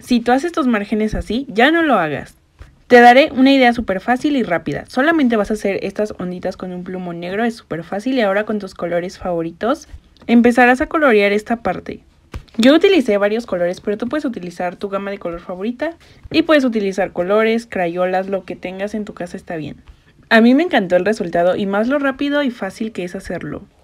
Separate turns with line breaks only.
Si tú haces estos márgenes así, ya no lo hagas. Te daré una idea súper fácil y rápida. Solamente vas a hacer estas onditas con un plumón negro, es súper fácil y ahora con tus colores favoritos empezarás a colorear esta parte. Yo utilicé varios colores, pero tú puedes utilizar tu gama de color favorita y puedes utilizar colores, crayolas, lo que tengas en tu casa está bien. A mí me encantó el resultado y más lo rápido y fácil que es hacerlo.